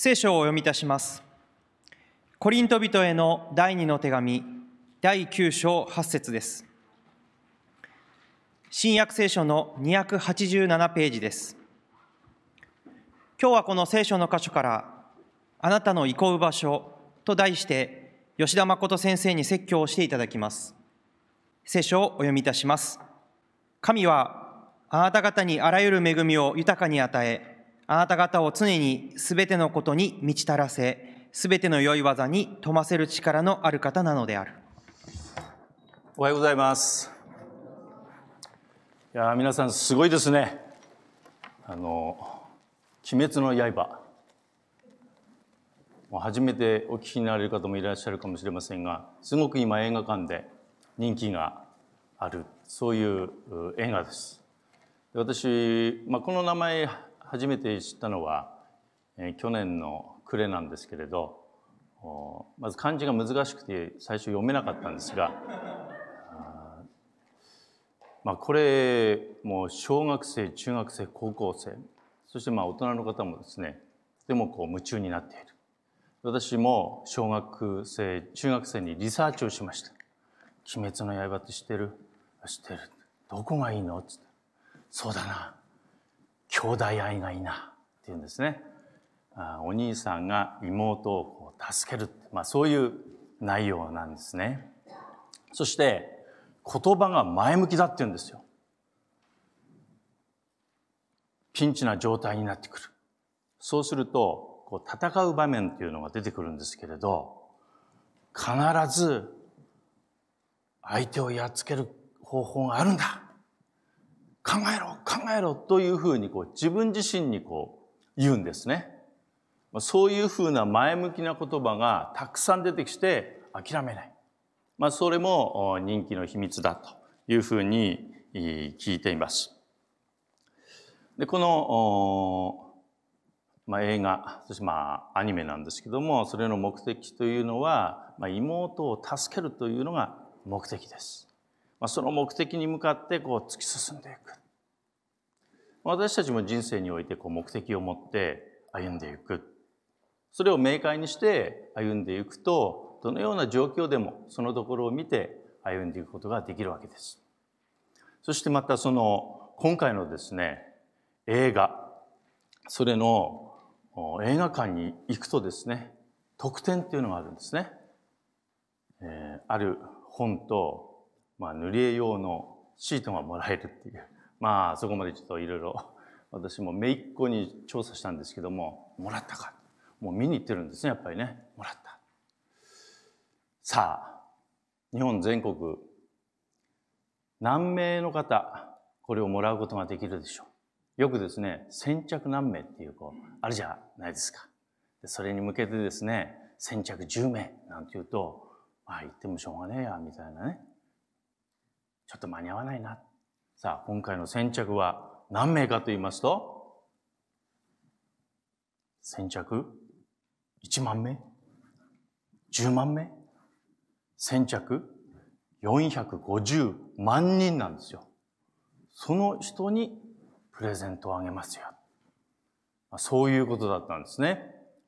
聖書をお読みいたします。コリント人への第2の手紙、第9章8節です。新約聖書の287ページです。今日はこの聖書の箇所から、あなたの憩う場所と題して、吉田誠先生に説教をしていただきます。聖書をお読みいたします。神は、あなた方にあらゆる恵みを豊かに与え、あなた方を常にすべてのことに満ちたらせ、すべての良い技に富ませる力のある方なのである。おはようございます。いや皆さんすごいですね。あの「鬼滅の刃」もう初めてお聞きになれる方もいらっしゃるかもしれませんがすごく今映画館で人気があるそういう映画です。で私、まあ、この名前初めて知ったのは、え去年の暮れなんですけれどまず漢字が難しくて最初読めなかったんですがまあこれもう小学生中学生高校生そしてまあ大人の方もですねとてもこう夢中になっている私も小学生中学生にリサーチをしました「鬼滅の刃」って知ってる知ってるどこがいいの?」っつって「そうだな兄弟愛がいいなっていうんですねお兄さんが妹を助ける、まあ、そういう内容なんですねそして言葉が前向きだっていうんですよピンチな状態になってくるそうするとこう戦う場面っていうのが出てくるんですけれど必ず相手をやっつける方法があるんだ考えろ考えろというふうにこう自分自身にこう言うんですね。そういうふうな前向きな言葉がたくさん出てきて諦めない。まあ、それも人気の秘密だというふうに聞いています。でこの、まあ、映画そしてまあアニメなんですけどもそれの目的というのは、まあ、妹を助けるというのが目的です。まあ、その目的に向かってこう突き進んでいく。私たちも人生においてこう目的を持って歩んでいくそれを明快にして歩んでいくとどのような状況でもそのところを見て歩んでいくことができるわけです。そしてまたその今回のですね映画それの映画館に行くとですね特典っていうのがあるんですね。えー、ある本と、まあ、塗り絵用のシートがもらえるっていうまあそこまでちょっといろいろ 私も姪っ子に調査したんですけどももらったかもう見に行ってるんですねやっぱりねもらったさあ日本全国何名の方これをもらうことができるでしょうよくですね先着何名っていうこうあるじゃないですかでそれに向けてですね先着10名なんていうとまあ言ってもしょうがねえやみたいなねちょっと間に合わないなさあ、今回の先着は何名かと言いますと、先着1万名 ?10 万名先着450万人なんですよ。その人にプレゼントをあげますよ。そういうことだったんですね。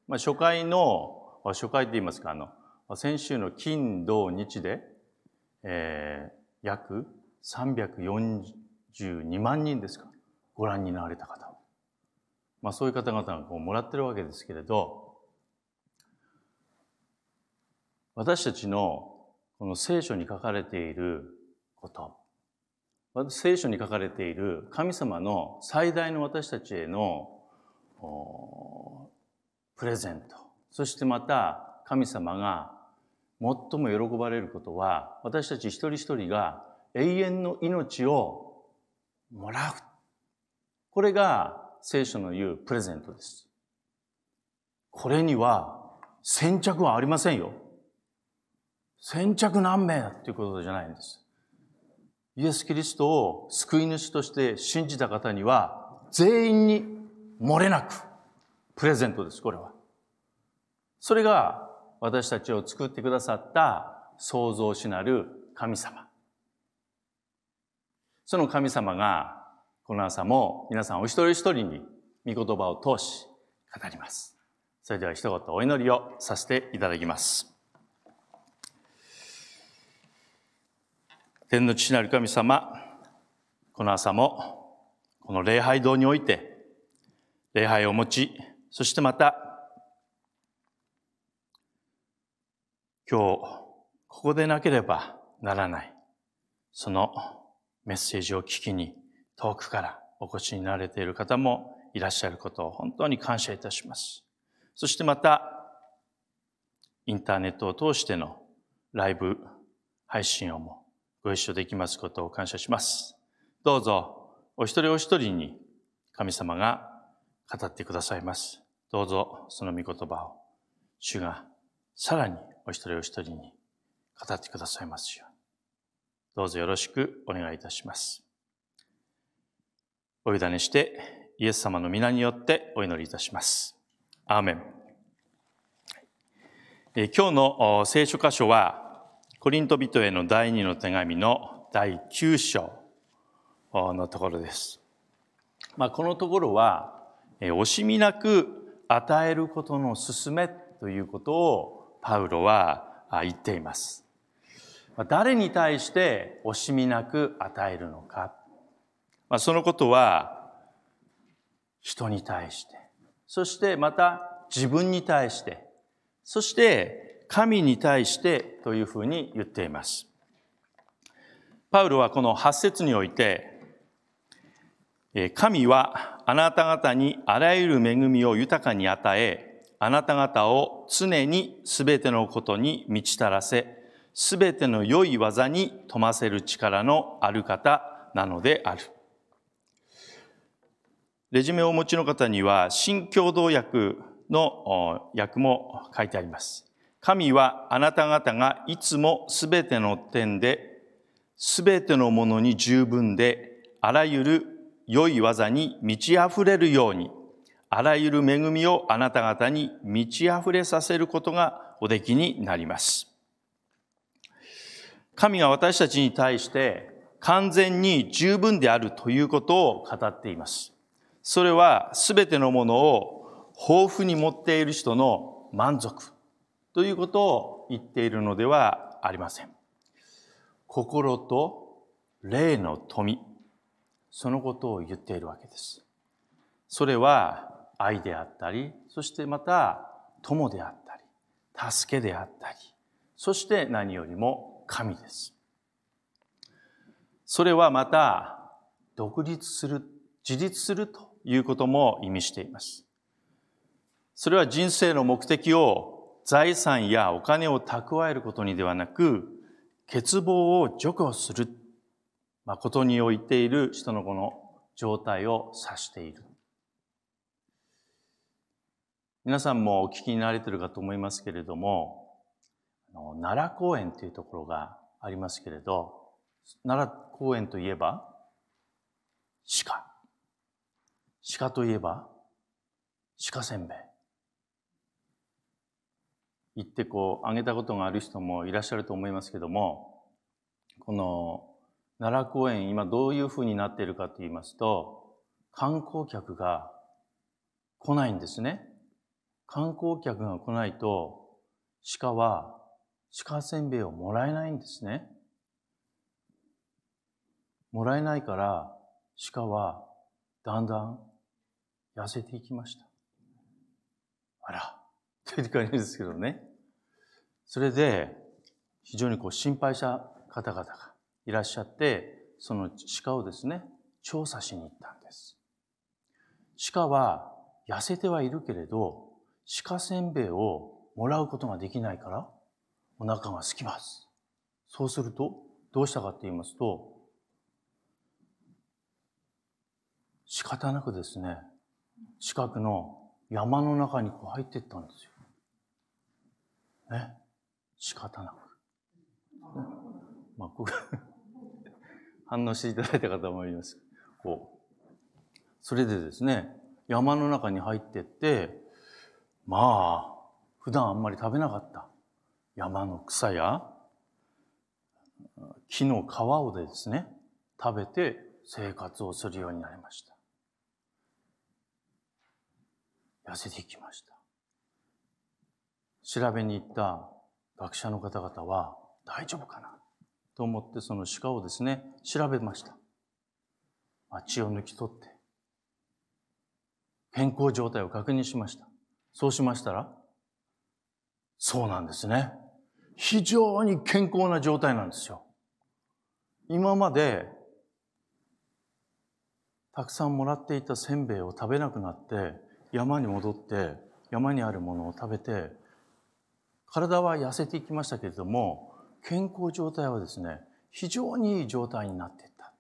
まあ、初回の、初回って言いますか、あの、先週の金、土、日で、えー、約342万人ですかご覧になられた方、まあ、そういう方々がこうもらってるわけですけれど私たちのこの聖書に書かれていること聖書に書かれている神様の最大の私たちへのプレゼントそしてまた神様が最も喜ばれることは私たち一人一人が永遠の命をもらう。これが聖書の言うプレゼントです。これには先着はありませんよ。先着何名だっていうことじゃないんです。イエス・キリストを救い主として信じた方には全員に漏れなくプレゼントです、これは。それが私たちを作ってくださった創造主なる神様。その神様が、この朝も皆さんお一人一人に御言葉を通し語ります。それでは一言お祈りをさせていただきます。天の父なる神様、この朝もこの礼拝堂において礼拝を持ち、そしてまた今日ここでなければならない、そのメッセージを聞きに遠くからお越しになれている方もいらっしゃることを本当に感謝いたします。そしてまた、インターネットを通してのライブ配信をもご一緒できますことを感謝します。どうぞ、お一人お一人に神様が語ってくださいます。どうぞ、その御言葉を、主がさらにお一人お一人に語ってくださいますよどうぞよろしくお願いいたします。お委ねして、イエス様の皆によってお祈りいたします。アーメン。今日の聖書箇所は、コリント人への第二の手紙の第9章のところです。まあ、このところは、惜しみなく与えることの勧めということをパウロは言っています。誰に対して惜しみなく与えるのか。まあ、そのことは、人に対して、そしてまた自分に対して、そして神に対してというふうに言っています。パウロはこの8節において、神はあなた方にあらゆる恵みを豊かに与え、あなた方を常に全てのことに満ちたらせ、すべての良い技に富ませる力のある方なのである。レジュメをお持ちの方には、新共同訳の訳も書いてあります。神はあなた方がいつもすべての点で、すべてのものに十分で、あらゆる良い技に満ち溢れるように、あらゆる恵みをあなた方に満ち溢れさせることがおできになります。神が私たちに対して完全に十分であるということを語っています。それは全てのものを豊富に持っている人の満足ということを言っているのではありません。心と霊の富、そのことを言っているわけです。それは愛であったり、そしてまた友であったり、助けであったり、そして何よりも神です。それはまた、独立する、自立するということも意味しています。それは人生の目的を財産やお金を蓄えることにではなく、欠乏を除去する、まことにおいている人のこの状態を指している。皆さんもお聞きになれてるかと思いますけれども、奈良公園というところがありますけれど奈良公園といえば鹿鹿といえば鹿せんべい行ってこうあげたことがある人もいらっしゃると思いますけどもこの奈良公園今どういうふうになっているかと言いますと観光客が来ないんですね。観光客が来ないと鹿は鹿せんべいをもらえないんですね。もらえないから鹿はだんだん痩せていきました。あら、という感じですけどね。それで、非常にこう心配した方々がいらっしゃって、その鹿をですね、調査しに行ったんです。鹿は痩せてはいるけれど、鹿せんべいをもらうことができないから、お腹が空きます。そうすると、どうしたかって言いますと、仕方なくですね、近くの山の中にこう入っていったんですよ。ね。仕方なく。まあ、ここ 反応していただいた方もいます。こう。それでですね、山の中に入ってって、まあ、普段あんまり食べなかった山の草や木の皮をですね、食べて生活をするようになりました。痩せていきました。調べに行った学者の方々は大丈夫かなと思ってその鹿をですね、調べました。血を抜き取って、健康状態を確認しました。そうしましたら、そうなんですね。非常に健康な状態なんですよ。今まで、たくさんもらっていたせんべいを食べなくなって、山に戻って、山にあるものを食べて、体は痩せていきましたけれども、健康状態はですね、非常にいい状態になっていった。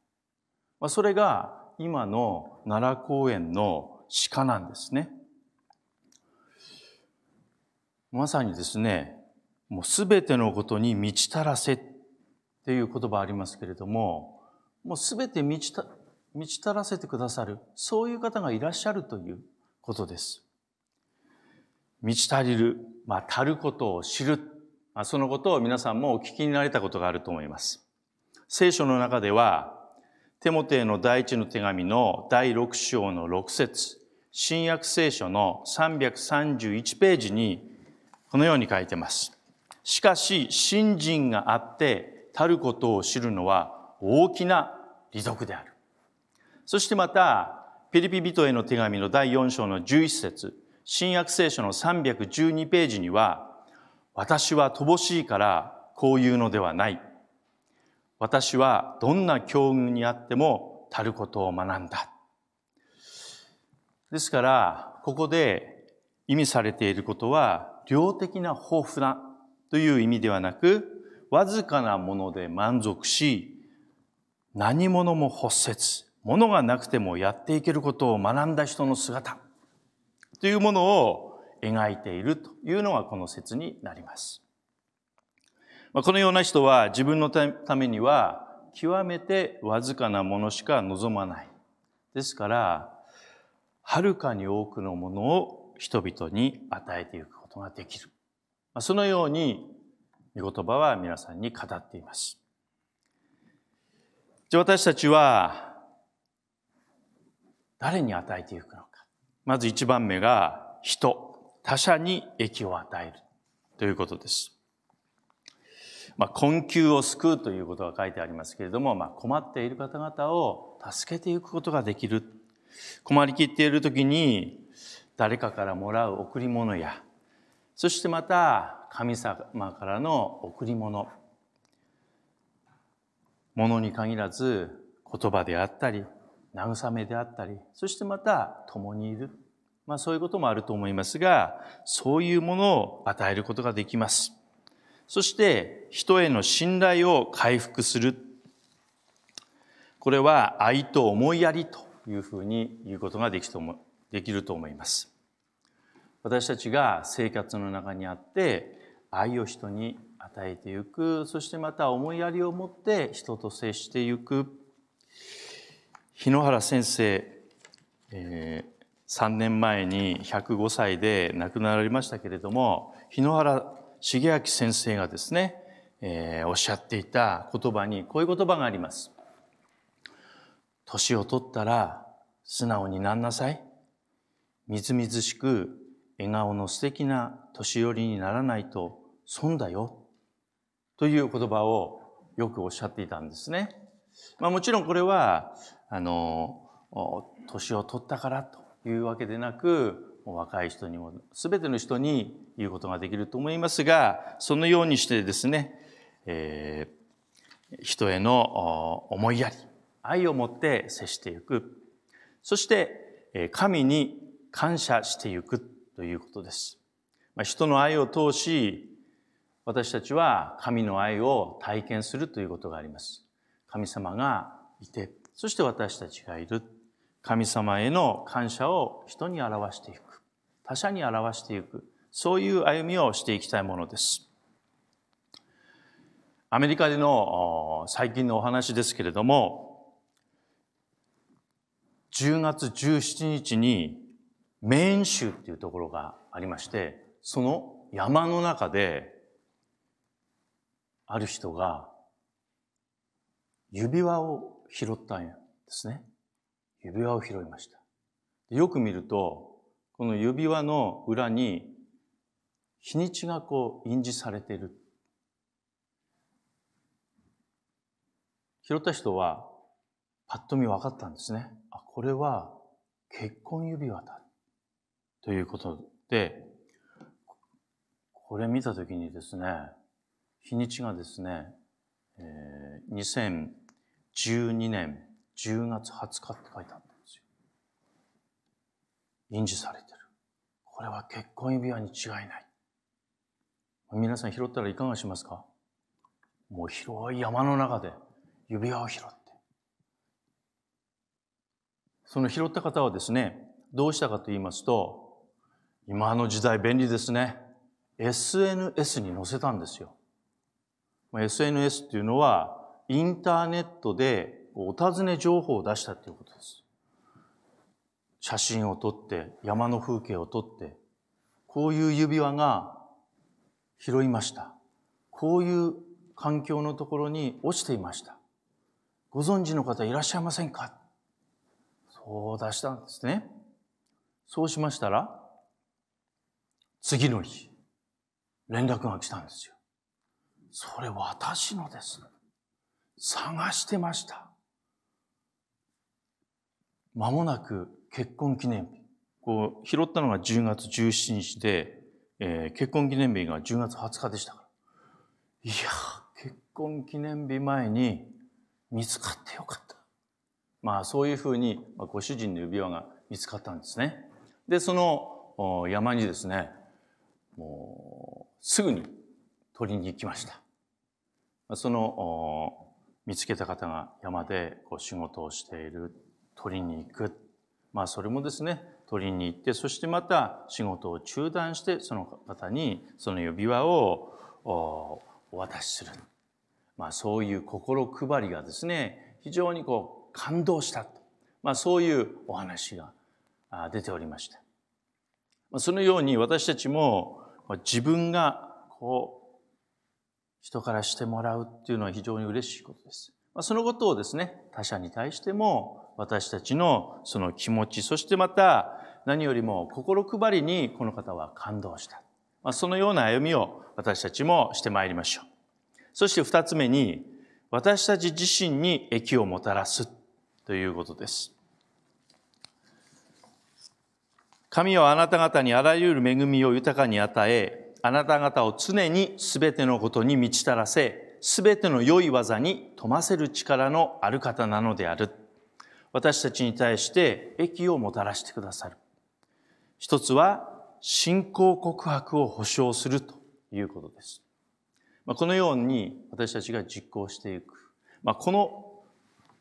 まあ、それが今の奈良公園の鹿なんですね。まさにですね、もうすべてのことに満ちたらせっていう言葉ありますけれども、もうすべて満ちた、満ちたらせてくださる、そういう方がいらっしゃるということです。満ち足りる、まあ、足ることを知る、まあ、そのことを皆さんもお聞きになれたことがあると思います。聖書の中では、テモテへの第一の手紙の第六章の六節新約聖書の331ページに、このように書いてます。しかし、信心があって、たることを知るのは大きな利得である。そしてまた、ピリピ人への手紙の第4章の11節新約聖書の312ページには、私は乏しいからこう言うのではない。私はどんな境遇にあってもたることを学んだ。ですから、ここで意味されていることは、量的な豊富なという意味ではなく、わずかなもので満足し、何者も骨折、物がなくてもやっていけることを学んだ人の姿というものを描いているというのがこの説になります。このような人は自分のためには極めてわずかなものしか望まない。ですから、はるかに多くのものを人々に与えていくことができる。そのように、御言葉は皆さんに語っています。じゃあ私たちは、誰に与えていくのか。まず一番目が、人、他者に益を与えるということです。まあ、困窮を救うということが書いてありますけれども、まあ、困っている方々を助けていくことができる。困りきっている時に、誰かからもらう贈り物や、そしてまた神様からの贈り物物に限らず言葉であったり慰めであったりそしてまた共にいる、まあ、そういうこともあると思いますがそういうものを与えることができますそして人への信頼を回復するこれは愛と思いやりというふうに言うことができると思います私たちが生活の中にあって愛を人に与えてゆくそしてまた思いやりを持って人と接してゆく日野原先生、えー、3年前に105歳で亡くなられましたけれども日野原重明先生がですね、えー、おっしゃっていた言葉にこういう言葉があります。年を取ったら素直になんなさい。みずみずしく笑顔の素敵な年寄りにならないと損だよという言葉をよくおっしゃっていたんですね。まあ、もちろんこれはあの年を取ったからというわけでなく若い人にも全ての人に言うことができると思いますがそのようにしてですね、えー、人への思いやり愛を持って接していくそして神に感謝していくということです。まあ、人の愛を通し、私たちは神の愛を体験するということがあります。神様がいて、そして私たちがいる。神様への感謝を人に表していく。他者に表していく。そういう歩みをしていきたいものです。アメリカでの最近のお話ですけれども、10月17日にメーン州っていうところがありまして、その山の中で、ある人が指輪を拾ったんですね。指輪を拾いました。よく見ると、この指輪の裏に日にちがこう印字されている。拾った人はパッと見分かったんですね。あ、これは結婚指輪だ。ということで、これ見たときにですね、日にちがですね、えー、2012年10月20日って書いてあったんですよ。印字されてる。これは結婚指輪に違いない。皆さん拾ったらいかがしますかもう広い山の中で指輪を拾って。その拾った方はですね、どうしたかと言いますと、今の時代便利ですね。SNS に載せたんですよ。SNS っていうのは、インターネットでお尋ね情報を出したっていうことです。写真を撮って、山の風景を撮って、こういう指輪が拾いました。こういう環境のところに落ちていました。ご存知の方いらっしゃいませんかそう出したんですね。そうしましたら、次の日、連絡が来たんですよ。それ私のです。探してました。間もなく結婚記念日。こう、拾ったのが10月17日で、えー、結婚記念日が10月20日でしたから。いや結婚記念日前に見つかってよかった。まあそういうふうに、まあ、ご主人の指輪が見つかったんですね。で、その山にですね、もうすぐに取りに行きましたその見つけた方が山でこう仕事をしている取りに行くまあそれもですね取りに行ってそしてまた仕事を中断してその方にその指輪をお渡しする、まあ、そういう心配りがですね非常にこう感動したと、まあ、そういうお話が出ておりました。そのように私たちも自分がこう人からしてもらうっていうのは非常に嬉しいことです。まあ、そのことをですね、他者に対しても私たちのその気持ち、そしてまた何よりも心配りにこの方は感動した。まあ、そのような歩みを私たちもしてまいりましょう。そして二つ目に、私たち自身に益をもたらすということです。神はあなた方にあらゆる恵みを豊かに与え、あなた方を常にすべてのことに満ちたらせ、すべての良い技に富ませる力のある方なのである。私たちに対して益をもたらしてくださる。一つは、信仰告白を保証するということです。このように私たちが実行していく。この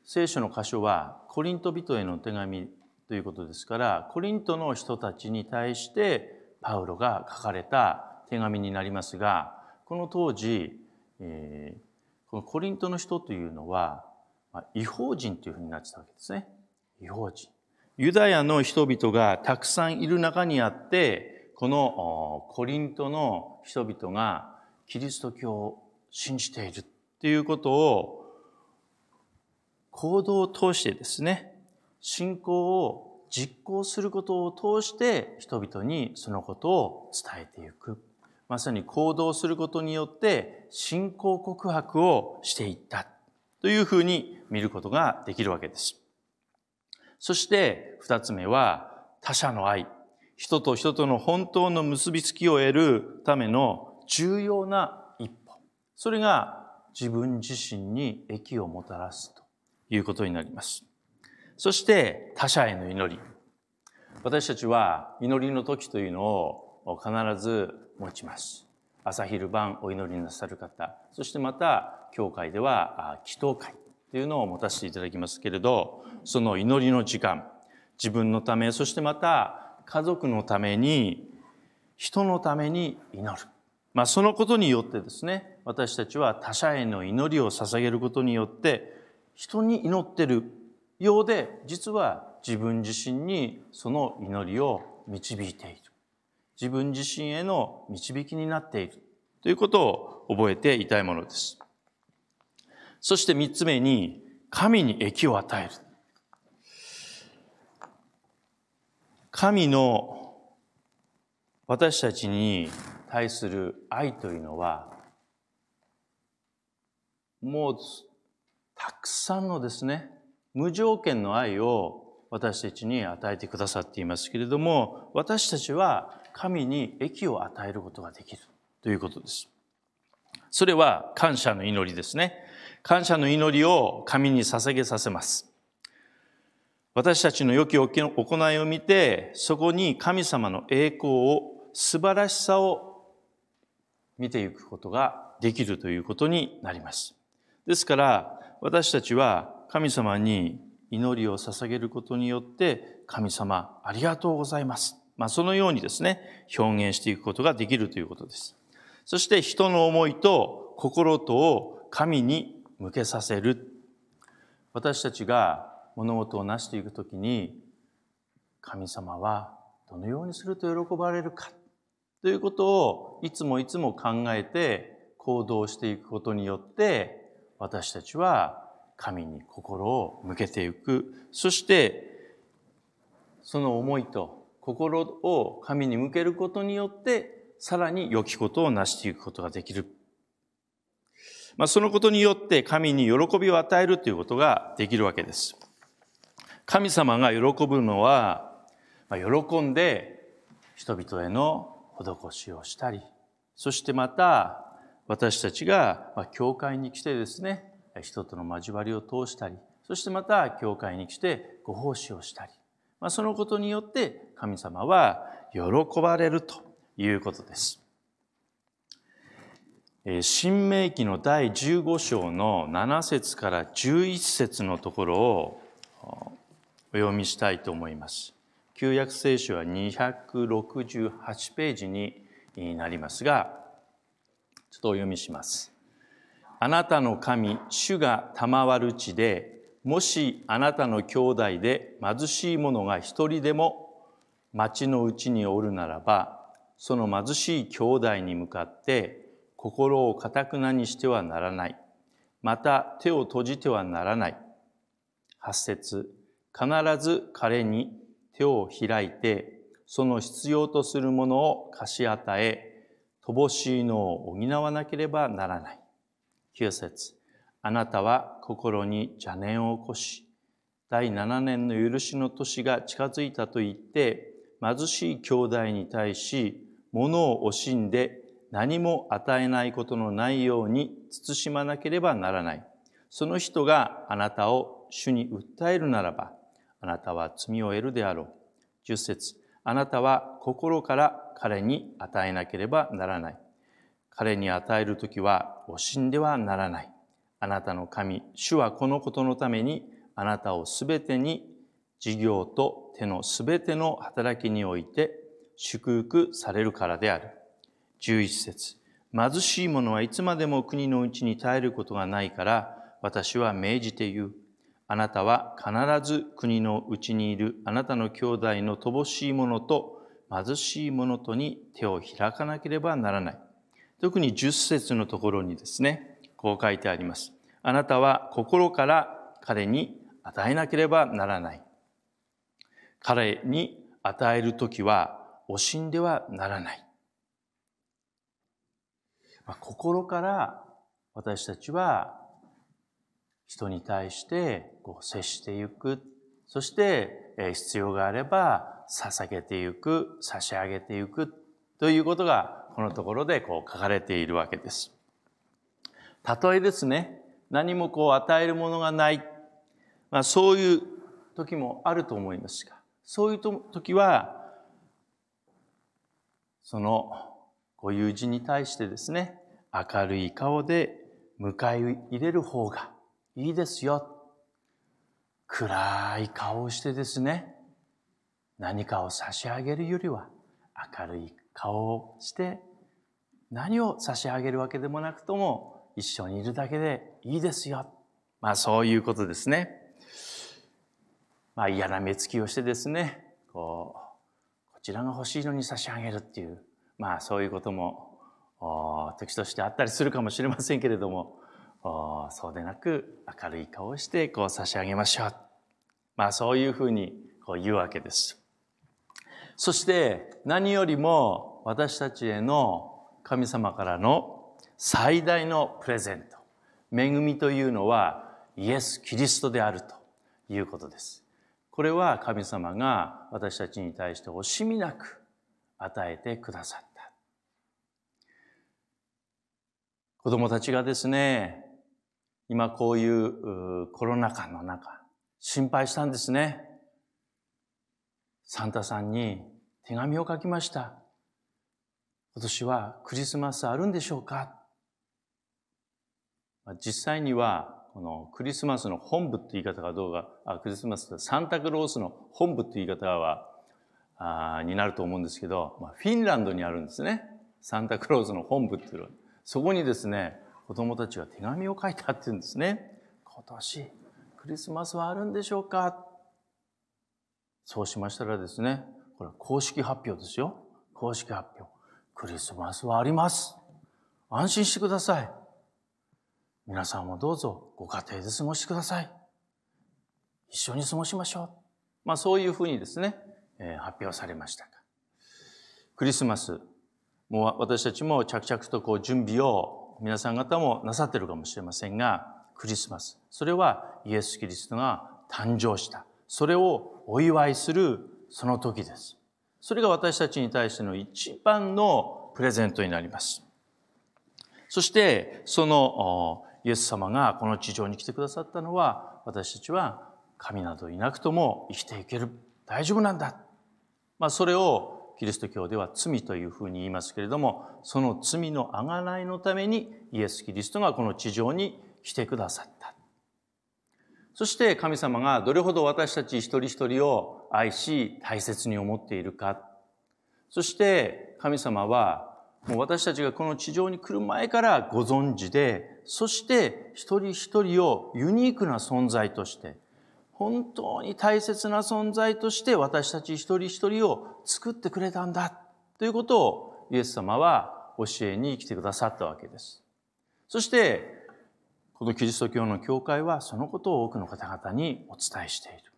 聖書の箇所は、コリント人への手紙ということですからコリントの人たちに対してパウロが書かれた手紙になりますがこの当時、えー、このコリントの人というのは、まあ、違法人というふうになってたわけですね違法人ユダヤの人々がたくさんいる中にあってこのコリントの人々がキリスト教を信じているっていうことを行動を通してですね信仰を実行することを通して人々にそのことを伝えていく。まさに行動することによって信仰告白をしていったというふうに見ることができるわけです。そして二つ目は他者の愛。人と人との本当の結びつきを得るための重要な一歩。それが自分自身に益をもたらすということになります。そして他者への祈り。私たちは祈りの時というのを必ず持ちます。朝昼晩お祈りなさる方、そしてまた教会では祈祷会というのを持たせていただきますけれど、その祈りの時間、自分のため、そしてまた家族のために、人のために祈る。まあ、そのことによってですね、私たちは他者への祈りを捧げることによって、人に祈ってるようで実は自分自身にその祈りを導いている自分自身への導きになっているということを覚えていたいものですそして三つ目に神に益を与える神の私たちに対する愛というのはもうたくさんのですね無条件の愛を私たちに与えてくださっていますけれども私たちは神に益を与えることができるということです。それは感謝の祈りですね。感謝の祈りを神に捧げさせます。私たちの良き行いを見てそこに神様の栄光を素晴らしさを見ていくことができるということになります。ですから私たちは神様に祈りを捧げることによって神様ありがとうございます。まあ、そのようにですね、表現していくことができるということです。そして人の思いと心とを神に向けさせる。私たちが物事を成していくときに神様はどのようにすると喜ばれるかということをいつもいつも考えて行動していくことによって私たちは神に心を向けていく。そして、その思いと心を神に向けることによって、さらに良きことを成していくことができる。まあ、そのことによって神に喜びを与えるということができるわけです。神様が喜ぶのは、まあ、喜んで人々への施しをしたり、そしてまた私たちが教会に来てですね、人との交わりを通したりそしてまた教会に来てご奉仕をしたり、まあ、そのことによって神様は喜ばれるということです。新明記の第15章の7節から11節のところをお読みしたいと思います。旧約聖書は268ページになりますが、ちょっとお読みします。あなたの神主が賜る地でもしあなたの兄弟で貧しい者が一人でも町のうちにおるならばその貧しい兄弟に向かって心をかたくなにしてはならないまた手を閉じてはならない8節必ず彼に手を開いてその必要とするものを貸し与え乏しいのを補わなければならない9節あなたは心に邪念を起こし、第7年の許しの年が近づいたと言って、貧しい兄弟に対し、物を惜しんで何も与えないことのないように慎まなければならない。その人があなたを主に訴えるならば、あなたは罪を得るであろう。10節あなたは心から彼に与えなければならない。彼に与える時は惜しんではならない。あなたの神、主はこのことのためにあなたをすべてに事業と手のすべての働きにおいて祝福されるからである。11節貧しい者はいつまでも国のうちに耐えることがないから、私は命じて言う。あなたは必ず国のうちにいるあなたの兄弟の乏しい者と貧しい者とに手を開かなければならない。特に10節のところにですね、こう書いてあります。あなたは心から彼に与えなければならない。彼に与えるときは惜しんではならない。まあ、心から私たちは人に対してこう接していく。そして必要があれば捧げていく、差し上げていくということがこのところでこう書かれているわけです。たとえですね何もこう与えるものがない、まあ、そういう時もあると思いますがそういう時はそのご友人に対してですね明るい顔で迎え入れる方がいいですよ暗い顔をしてですね何かを差し上げるよりは明るい顔をして何を差し上げるわけでもなくとも一緒にいるだけでいいですよ。まあそういうことですね。まあ嫌な目つきをしてですね、こう、こちらが欲しいのに差し上げるっていう、まあそういうことも時としてあったりするかもしれませんけれども、そうでなく明るい顔をしてこう差し上げましょう。まあそういうふうにこう言うわけです。そして何よりも私たちへの神様からの最大のプレゼント。恵みというのはイエス・キリストであるということです。これは神様が私たちに対して惜しみなく与えてくださった。子供たちがですね、今こういうコロナ禍の中、心配したんですね。サンタさんに手紙を書きました。今年はクリスマスあるんでしょうか実際には、このクリスマスの本部って言い方がどうか、あクリスマスサンタクロースの本部って言い方は、あになると思うんですけど、まあ、フィンランドにあるんですね。サンタクロースの本部っていうのは。そこにですね、子供たちが手紙を書いたっていうんですね。今年、クリスマスはあるんでしょうかそうしましたらですね、これ公式発表ですよ。公式発表。クリスマスはあります。安心してください。皆さんもどうぞご家庭で過ごしてください。一緒に過ごしましょう。まあそういうふうにですね、えー、発表されましたクリスマス、もう私たちも着々とこう準備を皆さん方もなさってるかもしれませんが、クリスマス。それはイエス・キリストが誕生した。それをお祝いするその時です。それが私たちに対しての一番のプレゼントになります。そしてそのイエス様がこの地上に来てくださったのは私たちは神などいなくとも生きていける大丈夫なんだ、まあ、それをキリスト教では罪というふうに言いますけれどもその罪のあがないのためにイエス・キリストがこの地上に来てくださったそして神様がどれほど私たち一人一人を愛し大切に思っているかそして神様はもう私たちがこの地上に来る前からご存知でそして一人一人をユニークな存在として本当に大切な存在として私たち一人一人を作ってくれたんだということをイエス様は教えに来てくださったわけです。そしてこのキリスト教の教会はそのことを多くの方々にお伝えしている。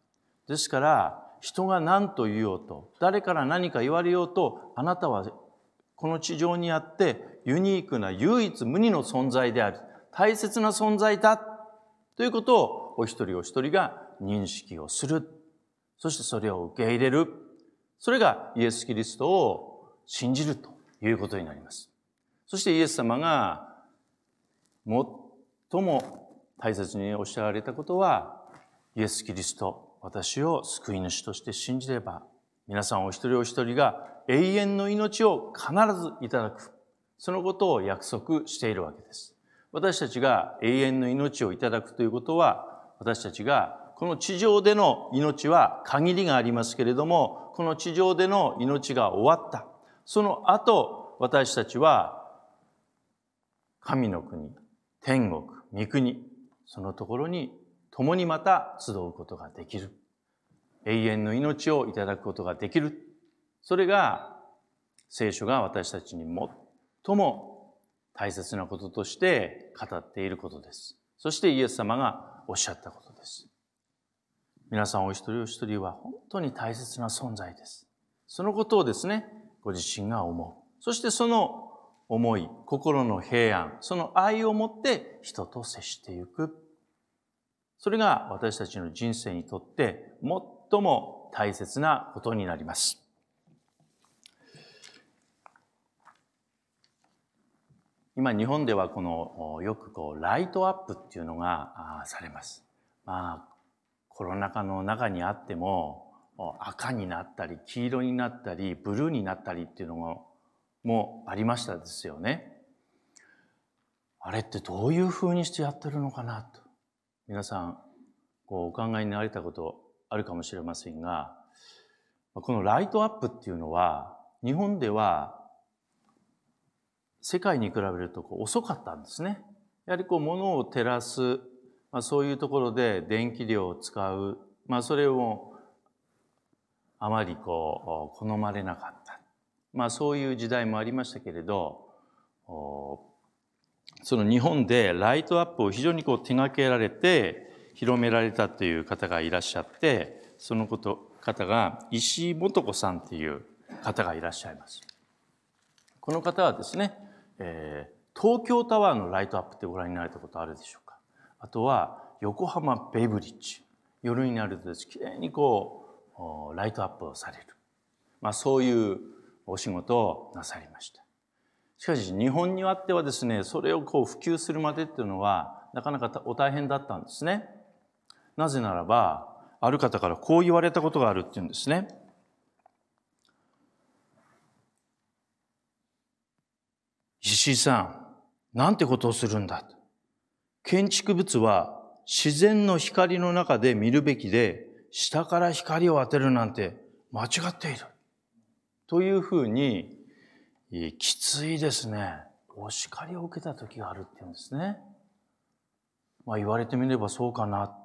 ですから人が何と言おうと誰から何か言われようとあなたはこの地上にあってユニークな唯一無二の存在である大切な存在だということをお一人お一人が認識をするそしてそれを受け入れるそれがイエス・キリストを信じるということになりますそしてイエス様が最も大切におっしゃられたことはイエス・キリスト私を救い主として信じれば、皆さんお一人お一人が永遠の命を必ずいただく。そのことを約束しているわけです。私たちが永遠の命をいただくということは、私たちがこの地上での命は限りがありますけれども、この地上での命が終わった。その後、私たちは神の国、天国、御国、そのところに共にまた集うことができる。永遠の命をいただくことができる。それが聖書が私たちに最も大切なこととして語っていることです。そしてイエス様がおっしゃったことです。皆さんお一人お一人は本当に大切な存在です。そのことをですね、ご自身が思う。そしてその思い、心の平安、その愛を持って人と接してゆく。それが私たちの人生にとって最も大切なことになります。今日本ではこのよくこうライトアップっていうのがされます。まあコロナ禍の中にあっても赤になったり黄色になったりブルーになったりっていうのももありましたですよね。あれってどういうふうにしてやってるのかなと。皆さんこうお考えになられたことあるかもしれませんがこのライトアップっていうのは日本では世界に比べるとこう遅かったんですね。やはりこう物を照らす、まあ、そういうところで電気量を使う、まあ、それをあまりこう好まれなかった、まあ、そういう時代もありましたけれどその日本でライトアップを非常にこう手がけられて広められたという方がいらっしゃってそのこと方が石井素子さんていう方がいらっしゃいます。この方はですね、えー、東京タワーのライトアップってご覧になれたことあるでしょうかあとは横浜ベイブリッジ夜になるとですきれいにこうライトアップをされる、まあ、そういうお仕事をなさりました。しかし日本にあってはですねそれをこう普及するまでっていうのはなかなかお大変だったんですね。なぜならばある方からこう言われたことがあるっていうんですね。石井さん、なんてことをするんだ。建築物は自然の光の中で見るべきで、下から光を当てるなんて間違っている。というふうにきついですね。お叱りを受けた時があるっていうんですね。まあ言われてみればそうかな。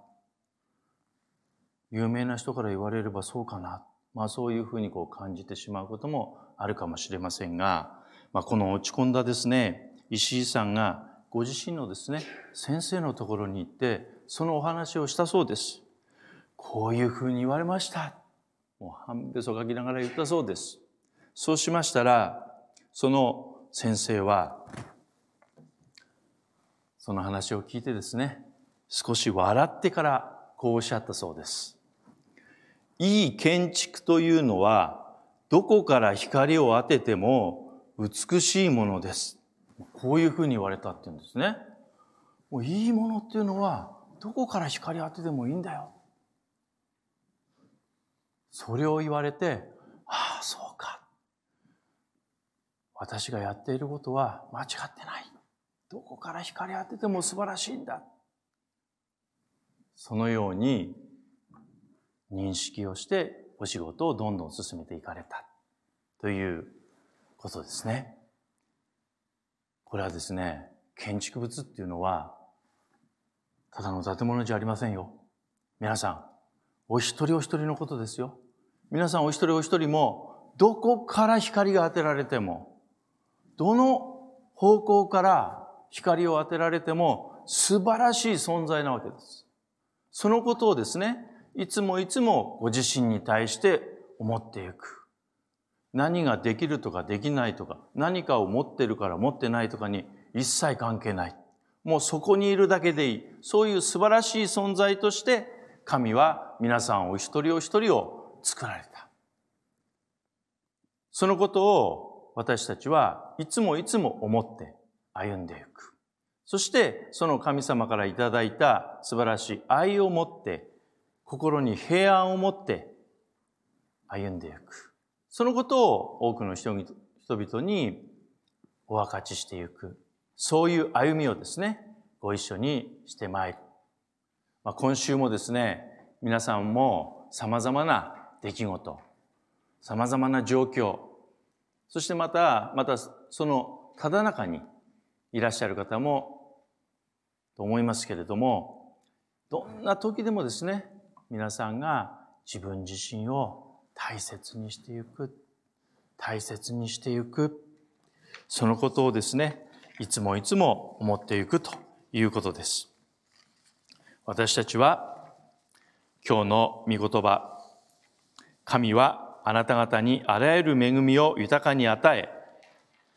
有名な人から言われればそうかな。まあそういうふうにこう感じてしまうこともあるかもしれませんが、まあこの落ち込んだですね、石井さんがご自身のですね、先生のところに行って、そのお話をしたそうです。こういうふうに言われました。もう半べそ書きながら言ったそうです。そうしましたら、その先生は、その話を聞いてですね、少し笑ってからこうおっしゃったそうです。いい建築というのは、どこから光を当てても美しいものです。こういうふうに言われたっていうんですね。もういいものっていうのは、どこから光当ててもいいんだよ。それを言われて、ああ、そうか。私がやっていることは間違ってない。どこから光当てても素晴らしいんだ。そのように認識をしてお仕事をどんどん進めていかれたということですね。これはですね、建築物っていうのはただの建物じゃありませんよ。皆さん、お一人お一人のことですよ。皆さんお一人お一人もどこから光が当てられてもどの方向から光を当てられても素晴らしい存在なわけです。そのことをですね、いつもいつもご自身に対して思っていく。何ができるとかできないとか、何かを持ってるから持ってないとかに一切関係ない。もうそこにいるだけでいい。そういう素晴らしい存在として、神は皆さんお一人お一人を作られた。そのことを私たちはいつもいつも思って歩んでいく。そしてその神様からいただいた素晴らしい愛を持って心に平安を持って歩んでいく。そのことを多くの人々にお分かちしていく。そういう歩みをですね、ご一緒にしてまいる。まあ、今週もですね、皆さんも様々な出来事、様々な状況、そしてまた、またそのただ中にいらっしゃる方もと思いますけれども、どんな時でもですね、皆さんが自分自身を大切にしていく、大切にしていく、そのことをですね、いつもいつも思っていくということです。私たちは今日の御言葉、神はあなた方にあらゆる恵みを豊かに与え、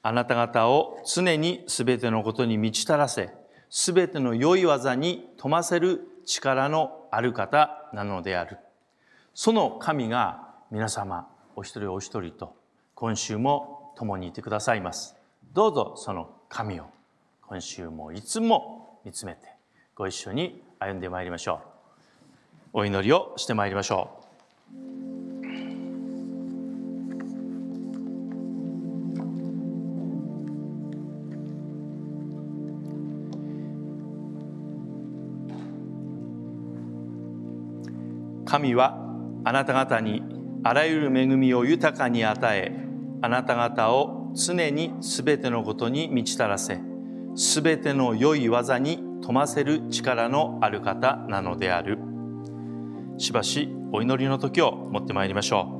あなた方を常にすべてのことに満ちたらせ、すべての良い技に富ませる力のある方なのである。その神が皆様、お一人お一人と今週も共にいてくださいます。どうぞその神を今週もいつも見つめてご一緒に歩んでまいりましょう。お祈りをしてまいりましょう。神はあなた方にあらゆる恵みを豊かに与えあなた方を常にすべてのことに満ちたらせすべての良い技に富ませる力のある方なのであるしばしお祈りの時を持ってまいりましょう